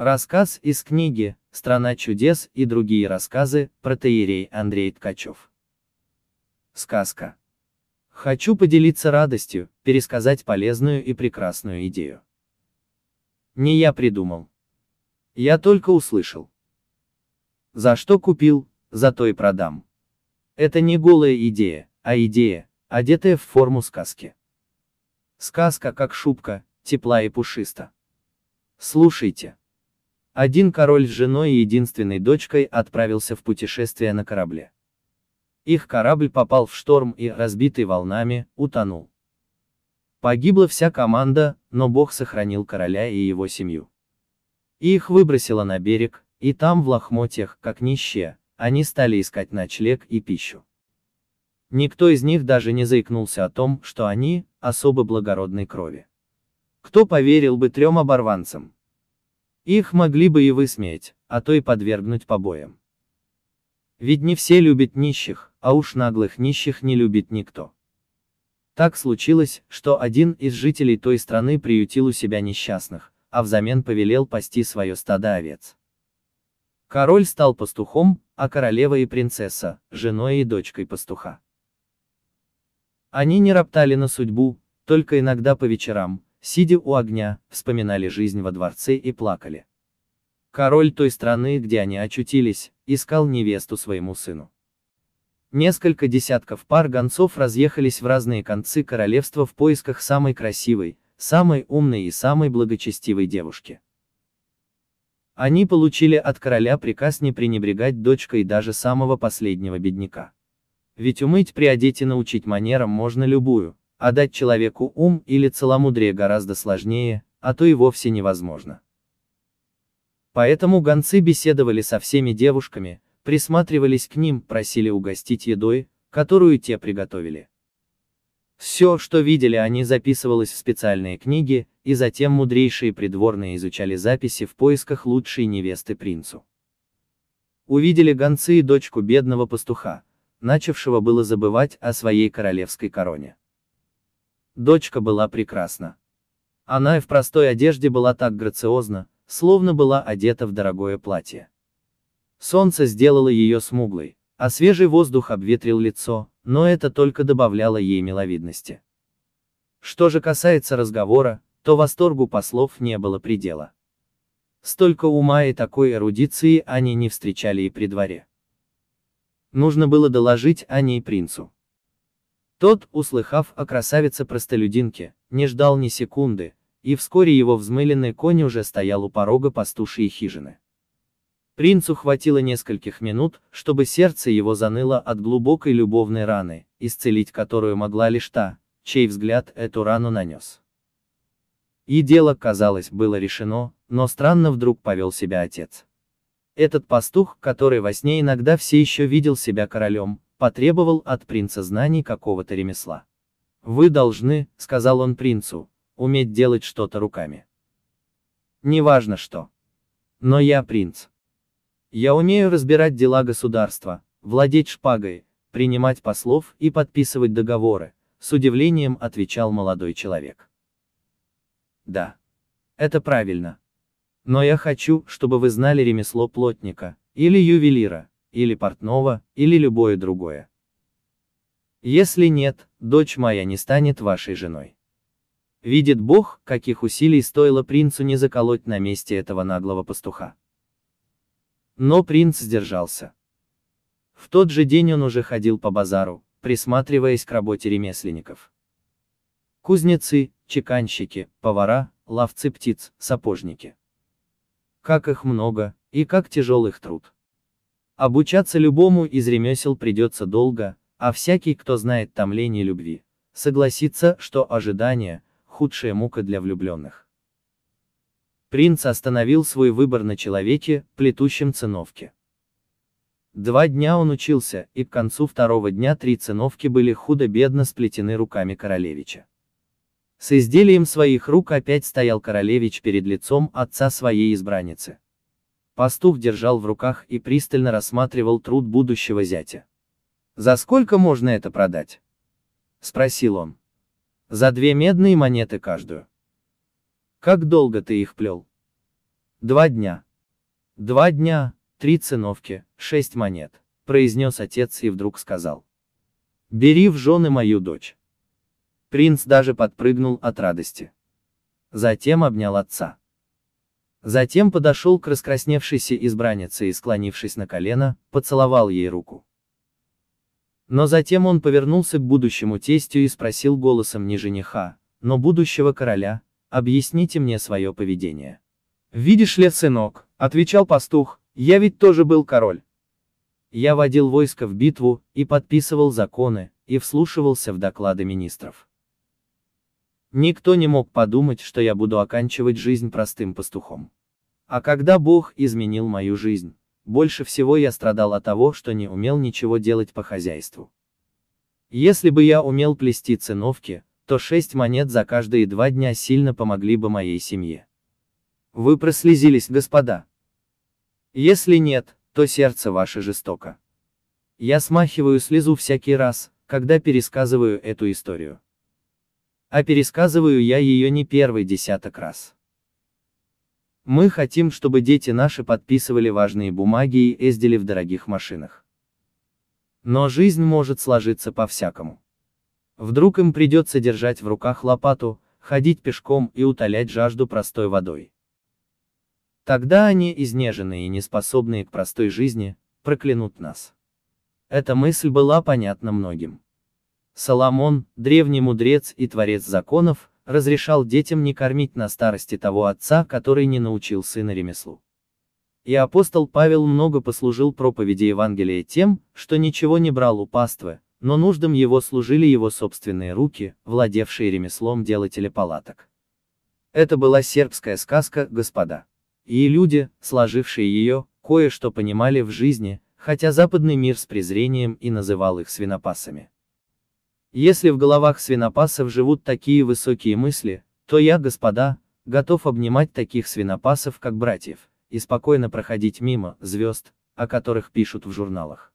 Рассказ из книги «Страна чудес» и другие рассказы, про протеерей Андрей Ткачев. Сказка. Хочу поделиться радостью, пересказать полезную и прекрасную идею. Не я придумал. Я только услышал. За что купил, за то и продам. Это не голая идея, а идея, одетая в форму сказки. Сказка как шубка, тепла и пушиста. Слушайте. Один король с женой и единственной дочкой отправился в путешествие на корабле. Их корабль попал в шторм и, разбитый волнами, утонул. Погибла вся команда, но Бог сохранил короля и его семью. И их выбросило на берег, и там в лохмотьях, как нищие, они стали искать ночлег и пищу. Никто из них даже не заикнулся о том, что они – особо благородной крови. Кто поверил бы трем оборванцам? Их могли бы и высмеять, а то и подвергнуть побоям. Ведь не все любят нищих, а уж наглых нищих не любит никто. Так случилось, что один из жителей той страны приютил у себя несчастных, а взамен повелел пасти свое стадо овец. Король стал пастухом, а королева и принцесса, женой и дочкой пастуха. Они не роптали на судьбу, только иногда по вечерам, сидя у огня, вспоминали жизнь во дворце и плакали. Король той страны, где они очутились, искал невесту своему сыну. Несколько десятков пар гонцов разъехались в разные концы королевства в поисках самой красивой, самой умной и самой благочестивой девушки. Они получили от короля приказ не пренебрегать дочкой даже самого последнего бедняка. Ведь умыть, приодеть и научить манерам можно любую, а дать человеку ум или целомудрие гораздо сложнее, а то и вовсе невозможно. Поэтому гонцы беседовали со всеми девушками, присматривались к ним, просили угостить едой, которую те приготовили. Все, что видели они записывалось в специальные книги, и затем мудрейшие придворные изучали записи в поисках лучшей невесты принцу. Увидели гонцы и дочку бедного пастуха, начавшего было забывать о своей королевской короне. Дочка была прекрасна. Она и в простой одежде была так грациозна, словно была одета в дорогое платье. Солнце сделало ее смуглой, а свежий воздух обветрил лицо, но это только добавляло ей миловидности. Что же касается разговора, то восторгу послов не было предела. Столько ума и такой эрудиции они не встречали и при дворе. Нужно было доложить о ней принцу. Тот, услыхав о красавице-простолюдинке, не ждал ни секунды, и вскоре его взмыленный конь уже стоял у порога пастушьей хижины. Принцу хватило нескольких минут, чтобы сердце его заныло от глубокой любовной раны, исцелить которую могла лишь та, чей взгляд эту рану нанес. И дело, казалось, было решено, но странно вдруг повел себя отец. Этот пастух, который во сне иногда все еще видел себя королем, потребовал от принца знаний какого-то ремесла. «Вы должны», — сказал он принцу, — «уметь делать что-то руками». «Неважно что. Но я принц. Я умею разбирать дела государства, владеть шпагой, принимать послов и подписывать договоры», — с удивлением отвечал молодой человек. «Да. Это правильно. Но я хочу, чтобы вы знали ремесло плотника, или ювелира, или портного, или любое другое. Если нет, дочь моя не станет вашей женой. Видит Бог, каких усилий стоило принцу не заколоть на месте этого наглого пастуха. Но принц сдержался. В тот же день он уже ходил по базару, присматриваясь к работе ремесленников. Кузнецы, чеканщики, повара, ловцы птиц, сапожники. Как их много, и как тяжел их труд. Обучаться любому из ремесел придется долго, а всякий, кто знает томление любви, согласится, что ожидание – худшая мука для влюбленных. Принц остановил свой выбор на человеке, плетущем циновки. Два дня он учился, и к концу второго дня три циновки были худо-бедно сплетены руками королевича. С изделием своих рук опять стоял королевич перед лицом отца своей избранницы. Пастух держал в руках и пристально рассматривал труд будущего зятя. «За сколько можно это продать?» — спросил он. «За две медные монеты каждую». «Как долго ты их плел?» «Два дня». «Два дня, три циновки, шесть монет», — произнес отец и вдруг сказал. «Бери в жены мою дочь». Принц даже подпрыгнул от радости. Затем обнял отца. Затем подошел к раскрасневшейся избраннице и, склонившись на колено, поцеловал ей руку. Но затем он повернулся к будущему тестю и спросил голосом не жениха, но будущего короля, объясните мне свое поведение. «Видишь ли, сынок», — отвечал пастух, — «я ведь тоже был король». Я водил войско в битву, и подписывал законы, и вслушивался в доклады министров. Никто не мог подумать, что я буду оканчивать жизнь простым пастухом. А когда Бог изменил мою жизнь, больше всего я страдал от того, что не умел ничего делать по хозяйству. Если бы я умел плести циновки, то шесть монет за каждые два дня сильно помогли бы моей семье. Вы прослезились, господа. Если нет, то сердце ваше жестоко. Я смахиваю слезу всякий раз, когда пересказываю эту историю а пересказываю я ее не первый десяток раз. Мы хотим, чтобы дети наши подписывали важные бумаги и ездили в дорогих машинах. Но жизнь может сложиться по-всякому. Вдруг им придется держать в руках лопату, ходить пешком и утолять жажду простой водой. Тогда они, изнеженные и неспособные к простой жизни, проклянут нас. Эта мысль была понятна многим. Соломон, древний мудрец и творец законов, разрешал детям не кормить на старости того отца, который не научил сына ремеслу. И апостол Павел много послужил проповеди Евангелия тем, что ничего не брал у паствы, но нуждам его служили его собственные руки, владевшие ремеслом делателя палаток. Это была сербская сказка, господа. И люди, сложившие ее, кое-что понимали в жизни, хотя западный мир с презрением и называл их свинопасами. Если в головах свинопасов живут такие высокие мысли, то я, господа, готов обнимать таких свинопасов, как братьев, и спокойно проходить мимо звезд, о которых пишут в журналах.